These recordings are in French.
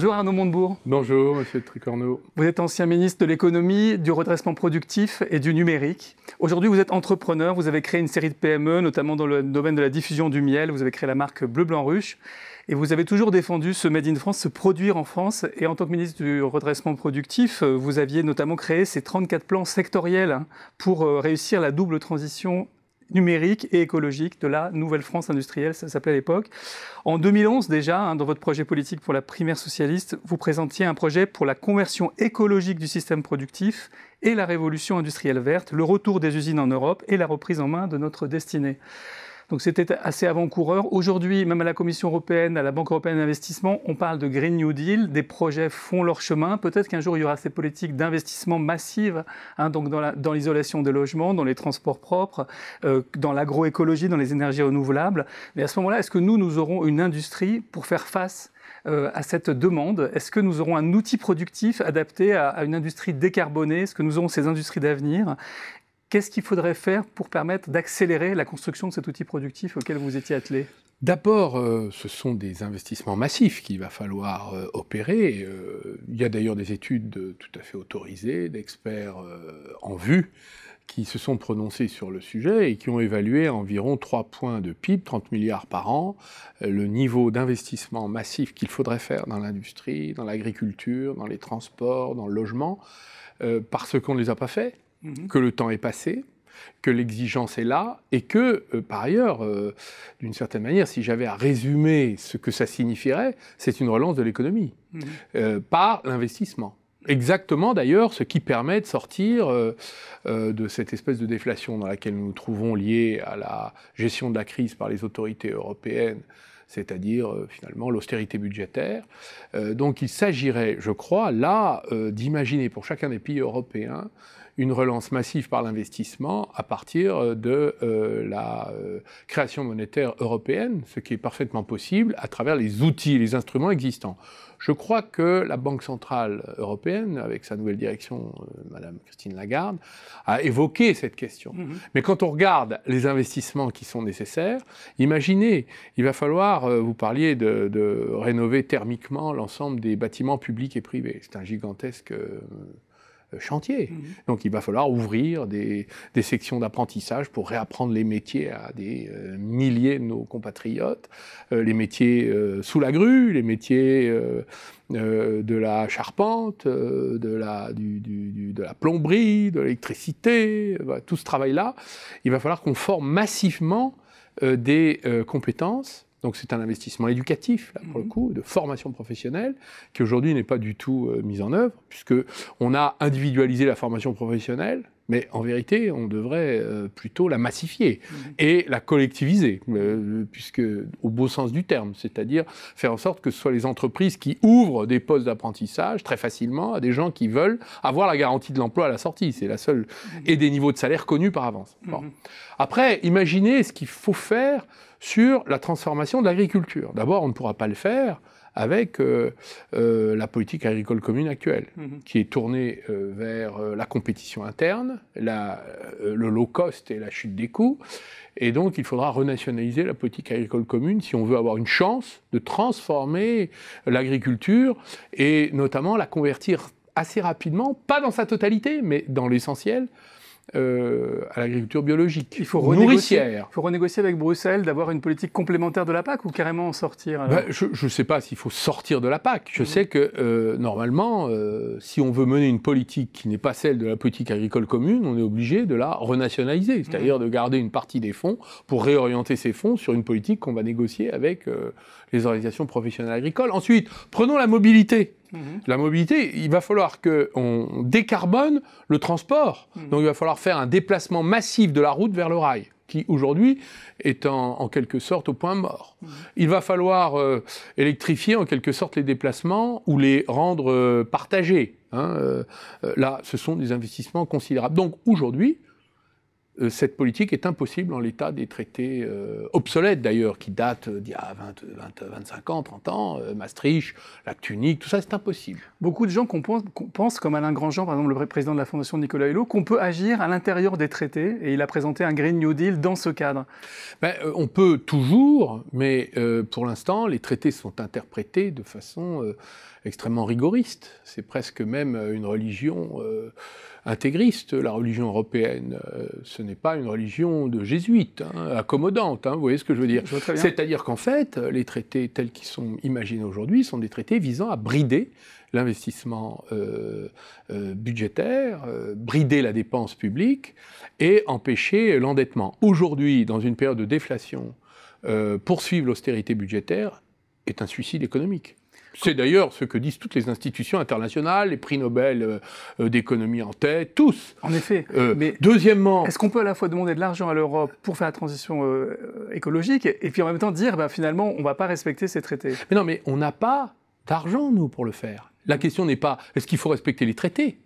Bonjour Arnaud Montebourg. Bonjour Monsieur Tricorneau. Vous êtes ancien ministre de l'économie, du redressement productif et du numérique. Aujourd'hui, vous êtes entrepreneur, vous avez créé une série de PME, notamment dans le domaine de la diffusion du miel, vous avez créé la marque Bleu Blanc Ruche. Et vous avez toujours défendu ce Made in France, se produire en France. Et en tant que ministre du redressement productif, vous aviez notamment créé ces 34 plans sectoriels hein, pour euh, réussir la double transition numérique et écologique de la Nouvelle France industrielle, ça s'appelait à l'époque. En 2011 déjà, hein, dans votre projet politique pour la primaire socialiste, vous présentiez un projet pour la conversion écologique du système productif et la révolution industrielle verte, le retour des usines en Europe et la reprise en main de notre destinée. Donc c'était assez avant-coureur. Aujourd'hui, même à la Commission européenne, à la Banque européenne d'investissement, on parle de Green New Deal, des projets font leur chemin. Peut-être qu'un jour, il y aura ces politiques d'investissement massives hein, donc dans l'isolation des logements, dans les transports propres, euh, dans l'agroécologie, dans les énergies renouvelables. Mais à ce moment-là, est-ce que nous, nous aurons une industrie pour faire face euh, à cette demande Est-ce que nous aurons un outil productif adapté à, à une industrie décarbonée Est-ce que nous aurons ces industries d'avenir Qu'est-ce qu'il faudrait faire pour permettre d'accélérer la construction de cet outil productif auquel vous étiez attelé D'abord, euh, ce sont des investissements massifs qu'il va falloir euh, opérer. Euh, il y a d'ailleurs des études tout à fait autorisées d'experts en vue qui se sont prononcés sur le sujet et qui ont évalué environ 3 points de PIB, 30 milliards par an, le niveau d'investissement massif qu'il faudrait faire dans l'industrie, dans l'agriculture, dans les transports, dans le logement, parce qu'on ne les a pas faits Mhm. que le temps est passé, que l'exigence est là et que, euh, par ailleurs, euh, d'une certaine manière, si j'avais à résumer ce que ça signifierait, c'est une relance de l'économie mhm. euh, par l'investissement. Exactement d'ailleurs ce qui permet de sortir de cette espèce de déflation dans laquelle nous nous trouvons liée à la gestion de la crise par les autorités européennes, c'est-à-dire finalement l'austérité budgétaire. donc il s'agirait, je crois, là d'imaginer pour chacun des pays européens une relance massive par l'investissement à partir euh, de euh, la euh, création monétaire européenne, ce qui est parfaitement possible à travers les outils les instruments existants. Je crois que la Banque centrale européenne, avec sa nouvelle direction, Madame Christine Lagarde, a évoqué cette question. Mhm. Mais quand on regarde les investissements qui sont nécessaires, imaginez, il va falloir, vous parliez de, rénover thermiquement l'ensemble des bâtiments publics et privés. C'est un gigantesque euh, mhm. Donc il va falloir ouvrir des, sections d'apprentissage pour réapprendre les métiers à des euh, milliers de nos compatriotes, euh, les métiers sous la grue, les métiers de la charpente, de, la, plomberie, de l'électricité, tout ce travail-là. Il va falloir qu'on forme massivement des compétences donc c'est un investissement éducatif, là, pour le mhm. coup, de formation professionnelle, qui aujourd'hui n'est pas du tout euh, mise en œuvre, puisque on a individualisé la formation professionnelle, mais en vérité, on devrait euh, plutôt la massifier mmh. et la collectiviser, euh, puisque au beau sens du terme, c'est-à-dire faire en sorte que ce soit les entreprises qui ouvrent des postes d'apprentissage très facilement à des gens qui veulent avoir la garantie de l'emploi à la sortie, c'est la seule, mmh. et des niveaux de salaire connus par avance. Mmh. Après, imaginez ce qu'il faut faire sur la transformation de l'agriculture. D'abord, on ne pourra pas le faire avec euh, euh, la politique agricole commune actuelle, mhm. qui est tournée euh, vers la compétition interne, le low cost et la chute des coûts. Et donc, il faudra renationaliser la politique agricole commune si on veut avoir une chance de transformer l'agriculture et notamment la convertir assez rapidement, pas dans sa totalité, mais dans l'essentiel, euh, à l'agriculture biologique, il faut nourricière. Il faut renégocier avec Bruxelles d'avoir une politique complémentaire de la PAC ou carrément en sortir ben, Je ne sais pas s'il faut sortir de la PAC. Je mhm. sais que euh, normalement, euh, si on veut mener une politique qui n'est pas celle de la politique agricole commune, on est obligé de la renationaliser, c'est-à-dire mhm. de garder une partie des fonds pour réorienter ces fonds sur une politique qu'on va négocier avec les organisations professionnelles agricoles. Ensuite, prenons la mobilité. Mhm. La mobilité, il va falloir qu'on décarbone le transport. Mhm. Donc il va falloir faire un déplacement massif de la route vers le rail qui aujourd'hui est en, quelque sorte au point mort. Mhm. Il va falloir euh, électrifier en quelque sorte les déplacements ou les rendre euh, partagés. Hein, euh, là, ce sont des investissements considérables. Donc aujourd'hui, euh, cette politique est impossible en l'état des traités euh, obsolètes d'ailleurs, qui datent d'il y a 25 ans, 30 ans, euh, Maastricht, l'acte unique, tout ça c'est impossible. Beaucoup de gens pensent, comme Alain Grandjean, par exemple le président de la Fondation Nicolas Hulot, qu'on peut agir à l'intérieur des traités, et il a présenté un Green New Deal dans ce cadre. Ben, on peut toujours, mais pour l'instant les traités sont interprétés de façon extrêmement rigoriste. C'est presque même une religion intégriste, la religion européenne n'est pas une religion de jésuite, hein, accommodante, hein, vous voyez ce que je veux dire C'est-à-dire qu'en fait, les traités tels qu'ils sont imaginés aujourd'hui sont des traités visant à brider l'investissement euh, euh, budgétaire, euh, brider la dépense publique et empêcher l'endettement. Aujourd'hui, dans une période de déflation, poursuivre l'austérité budgétaire est un suicide économique. C'est d'ailleurs ce que disent toutes les institutions internationales, les prix Nobel euh, euh, d'économie en tête, tous. En effet. Euh, mais deuxièmement. Est-ce qu'on peut à la fois demander de l'argent à l'Europe pour faire la transition écologique et, puis en même temps dire, bah, finalement, on ne va pas respecter ces traités Mais non, mais on n'a pas d'argent, nous, pour le faire. La question n'est pas est-ce qu'il faut respecter les traités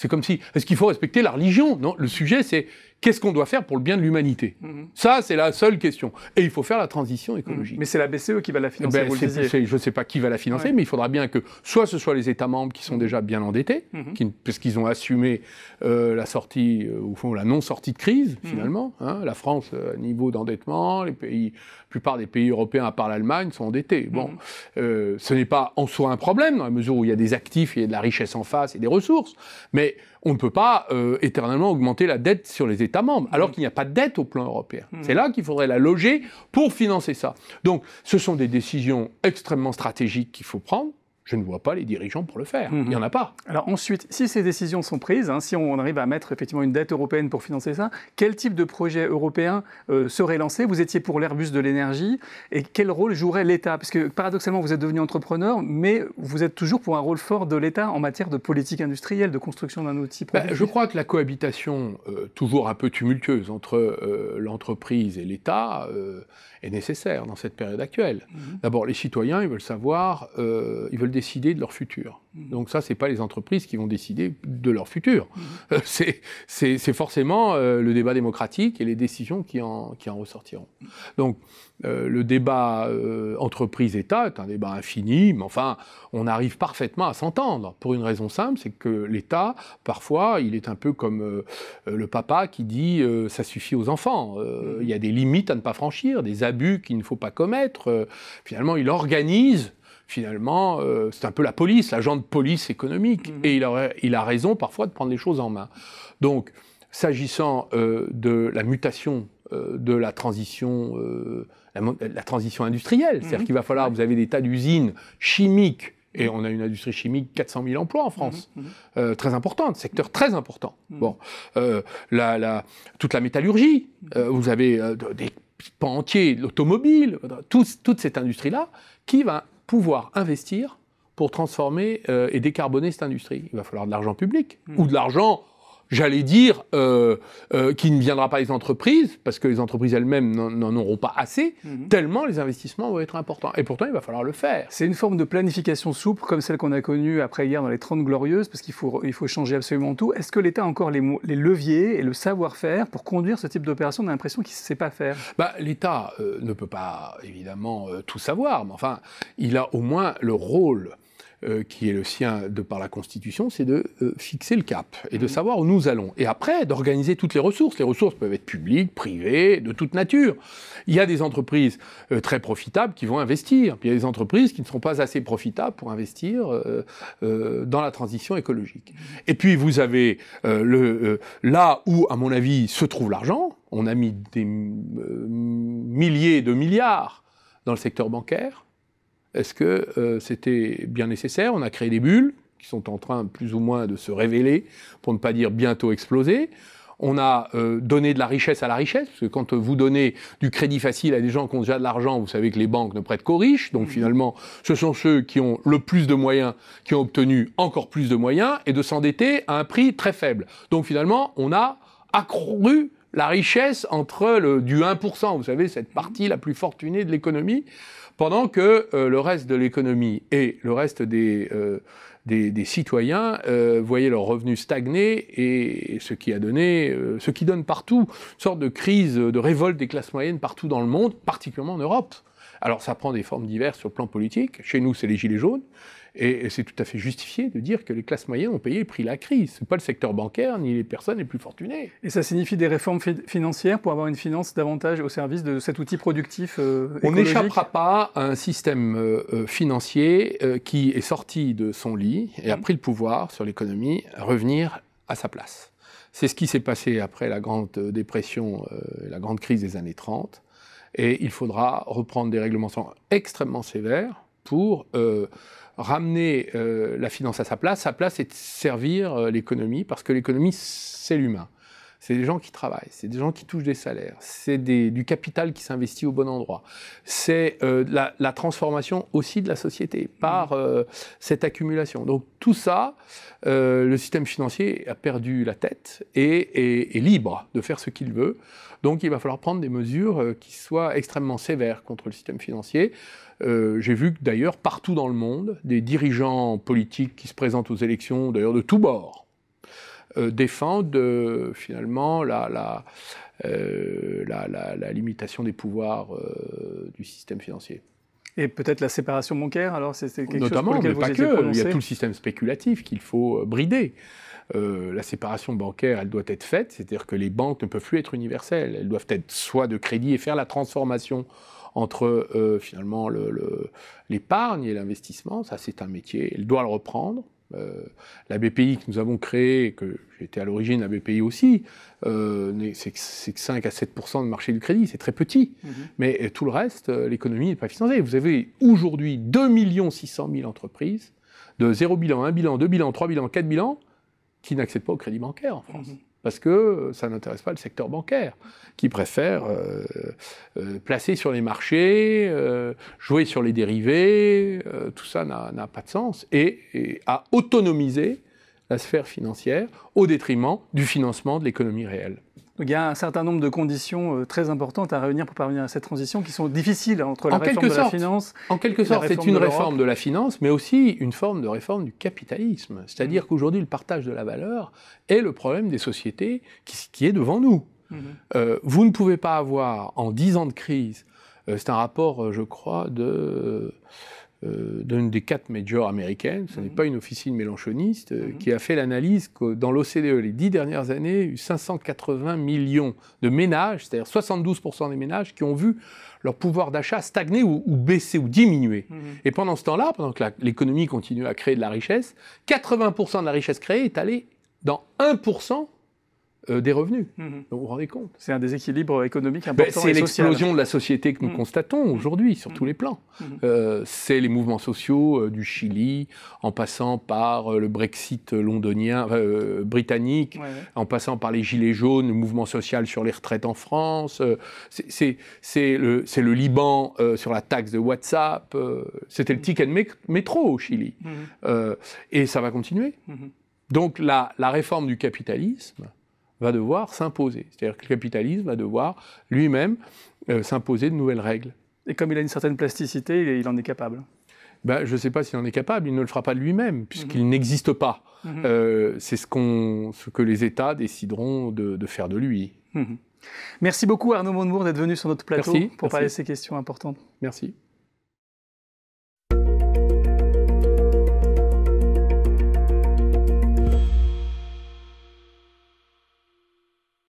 c'est comme si, est-ce qu'il faut respecter la religion Non, le sujet, c'est qu'est-ce qu'on doit faire pour le bien de l'humanité mhm. Ça, c'est la seule question. Et il faut faire la transition mhm. écologique. Mais c'est la BCE qui va la financer. Ben, je ne sais pas qui va la financer, mais il faudra bien que soit ce soit les États membres qui sont mhm. déjà bien endettés, qui, parce qu'ils ont assumé euh, la sortie, euh, ou au fond, la non-sortie de crise, finalement. Hein. la France, euh, niveau d'endettement, les pays, la plupart des pays européens, à part l'Allemagne, sont endettés. Bon, ce n'est pas en soi un problème, dans la mesure où il y a des actifs, il y a de la richesse en face et des ressources, mais on ne peut pas éternellement augmenter la dette sur les États membres, alors mm. qu'il n'y a pas de dette au plan européen. Mm. C'est là qu'il faudrait la loger pour financer ça. Donc ce sont des décisions extrêmement stratégiques qu'il faut prendre je ne vois pas les dirigeants pour le faire. Il n'y mhm. en a pas. Alors ensuite, si ces décisions sont prises, hein, si on arrive à mettre effectivement une dette européenne pour financer ça, quel type de projet européen euh, serait lancé Vous étiez pour l'Airbus de l'énergie, et quel rôle jouerait l'État Parce que paradoxalement, vous êtes devenu entrepreneur, mais vous êtes toujours pour un rôle fort de l'État en matière de politique industrielle, de construction d'un outil. Bah, je crois que la cohabitation, euh, toujours un peu tumultueuse, entre euh, l'entreprise et l'État est nécessaire dans cette période actuelle. Mhm. D'abord, les citoyens, ils veulent savoir, ils veulent décider de leur futur. Donc ça, c'est pas les entreprises qui vont décider de leur futur. Mmh. C'est forcément euh, le débat démocratique et les décisions qui en, ressortiront. Donc euh, le débat euh, entreprise-État est un débat infini, mais enfin, on arrive parfaitement à s'entendre pour une raison simple, c'est que l'État, parfois, il est un peu comme le papa qui dit ça suffit aux enfants. Il y a des limites à ne pas franchir, des abus qu'il ne faut pas commettre. finalement, il organise finalement, euh, c'est un peu la police, l'agent de police économique. Mhm. Et il a, il a raison parfois de prendre les choses en main. Donc, s'agissant euh, de la mutation euh, de la transition, la, transition industrielle, c'est-à-dire mhm. qu'il va falloir, vous avez des tas d'usines chimiques, et on a une industrie chimique, 400 000 emplois en France, mhm. très importante, secteur très important. Bon, la, toute la métallurgie, vous avez des pans entiers, l'automobile, toute cette industrie-là, qui va pouvoir investir pour transformer euh, et décarboner cette industrie. Il va falloir de l'argent public mmh. ou de l'argent j'allais dire, euh, euh, qu'il ne viendra pas les entreprises, parce que les entreprises elles-mêmes n'en auront pas assez, mhm. tellement les investissements vont être importants. Et pourtant, il va falloir le faire. C'est une forme de planification souple, comme celle qu'on a connue après-hier dans les 30 Glorieuses, parce qu'il faut, il faut changer absolument tout. Est-ce que l'État a encore les, leviers et le savoir-faire pour conduire ce type d'opération On a l'impression qu'il ne sait pas faire. Bah, L'État euh, ne peut pas, évidemment, tout savoir, mais enfin, il a au moins le rôle euh, qui est le sien de par la Constitution, c'est de euh, fixer le cap et de mhm. savoir où nous allons. Et après, d'organiser toutes les ressources. Les ressources peuvent être publiques, privées, de toute nature. Il y a des entreprises euh, très profitables qui vont investir. il y a des entreprises qui ne sont pas assez profitables pour investir dans la transition écologique. Et puis vous avez là où, à mon avis, se trouve l'argent. On a mis des milliers de milliards dans le secteur bancaire est-ce que euh, c'était bien nécessaire On a créé des bulles qui sont en train plus ou moins de se révéler, pour ne pas dire bientôt exploser. On a euh, donné de la richesse à la richesse, parce que quand vous donnez du crédit facile à des gens qui ont déjà de l'argent, vous savez que les banques ne prêtent qu'aux riches. Donc mmh. finalement, ce sont ceux qui ont le plus de moyens, qui ont obtenu encore plus de moyens, et de s'endetter à un prix très faible. Donc finalement, on a accru la richesse entre le, du 1%, vous savez, cette partie la plus fortunée de l'économie, pendant que euh, le reste de l'économie et le reste des, euh, des, citoyens euh, voyaient leurs revenus stagner et, ce qui a donné, ce qui donne partout une sorte de crise, de révolte des classes moyennes partout dans le monde, particulièrement en Europe. Alors ça prend des formes diverses sur le plan politique. Chez nous, c'est les gilets jaunes. Et c'est tout à fait justifié de dire que les classes moyennes ont payé le prix de la crise. Ce n'est pas le secteur bancaire ni les personnes les plus fortunées. Et ça signifie des réformes financières pour avoir une finance davantage au service de cet outil productif euh, On n'échappera pas à un système euh, euh, financier qui est sorti de son lit et a pris le pouvoir sur l'économie, revenir à sa place. C'est ce qui s'est passé après la Grande Dépression, la grande crise des années 30. Et il faudra reprendre des réglementations extrêmement sévères pour euh, ramener euh, la finance à sa place. Sa place est de servir euh, l'économie, parce que l'économie, c'est l'humain. C'est des gens qui travaillent, c'est des gens qui touchent des salaires, c'est du capital qui s'investit au bon endroit. C'est euh, la, transformation aussi de la société par mmh. euh, cette accumulation. Donc tout ça, euh, le système financier a perdu la tête et est, libre de faire ce qu'il veut. Donc il va falloir prendre des mesures qui soient extrêmement sévères contre le système financier. j'ai vu d'ailleurs partout dans le monde des dirigeants politiques qui se présentent aux élections, d'ailleurs de tous bords, euh, défendent euh, finalement euh, la, la, la, limitation des pouvoirs du système financier. Et peut-être la séparation bancaire, alors c'est quelque Notamment, chose vous pas que. Il y a tout le système spéculatif qu'il faut brider. la séparation bancaire, elle doit être faite, c'est-à-dire que les banques ne peuvent plus être universelles. Elles doivent être soit de crédit et faire la transformation entre finalement l'épargne le, l'épargne et l'investissement. Ça, c'est un métier. Elle doit le reprendre. Euh, la BPI que nous avons créée, que j'étais à l'origine, la BPI aussi, euh, c'est que 5 à 7 de marché du crédit, c'est très petit. Mhm. Mais euh, tout le reste, l'économie n'est pas financée. Vous avez aujourd'hui 2 600 000 entreprises de zéro bilan, un bilan, deux bilans, trois bilans, 4 bilans qui n'accèdent pas au crédit bancaire en France. Mhm parce que ça n'intéresse pas le secteur bancaire, qui préfère euh, euh, placer sur les marchés, euh, jouer sur les dérivés, tout ça n'a pas de sens, et, et, à autonomiser la sphère financière au détriment du financement de l'économie réelle. Donc il y a un certain nombre de conditions euh, très importantes à réunir pour parvenir à cette transition qui sont difficiles entre la réforme de la finance. En quelque sorte, c'est une réforme de la finance, mais aussi une forme de réforme du capitalisme. C'est-à-dire mm-hmm. qu'aujourd'hui, le partage de la valeur est le problème des sociétés qui, est devant nous. Mm-hmm. Euh, vous ne pouvez pas avoir, en dix ans de crise, euh, c'est un rapport, je crois, de euh, d'une des quatre majors américaines, ce n'est mhm. pas une officine mélanchoniste, euh, mhm. qui a fait l'analyse que dans l'OCDE, les dix dernières années, il y a eu 580 millions de ménages, c'est-à-dire 72% des ménages, qui ont vu leur pouvoir d'achat stagner ou, baisser ou diminuer. Mhm. Et pendant ce temps-là, pendant que l'économie continue à créer de la richesse, 80% de la richesse créée est allée dans 1% euh, des revenus. Mhm. vous vous rendez compte C'est un déséquilibre économique ben, important. c'est l'explosion de la société que nous mhm. constatons aujourd'hui sur mhm. tous les plans. Euh, c'est les mouvements sociaux euh, du Chili, en passant par le Brexit londonien, britannique, en passant par les Gilets jaunes, le mouvement social sur les retraites en France. c'est le, le, Liban sur la taxe de WhatsApp. C'était le ticket de métro au Chili. et ça va continuer. Donc la, la réforme du capitalisme, va devoir s'imposer. C'est-à-dire que le capitalisme va devoir lui-même euh, s'imposer de nouvelles règles. Et comme il a une certaine plasticité, il, en est capable ben, Je ne sais pas s'il en est capable, il ne le fera pas lui-même, puisqu'il mhm. n'existe pas. Mhm. Euh, c'est ce, ce, que les États décideront de, faire de lui. Mhm. Merci beaucoup Arnaud Montebourg, d'être venu sur notre plateau pour parler de ces questions importantes. Merci.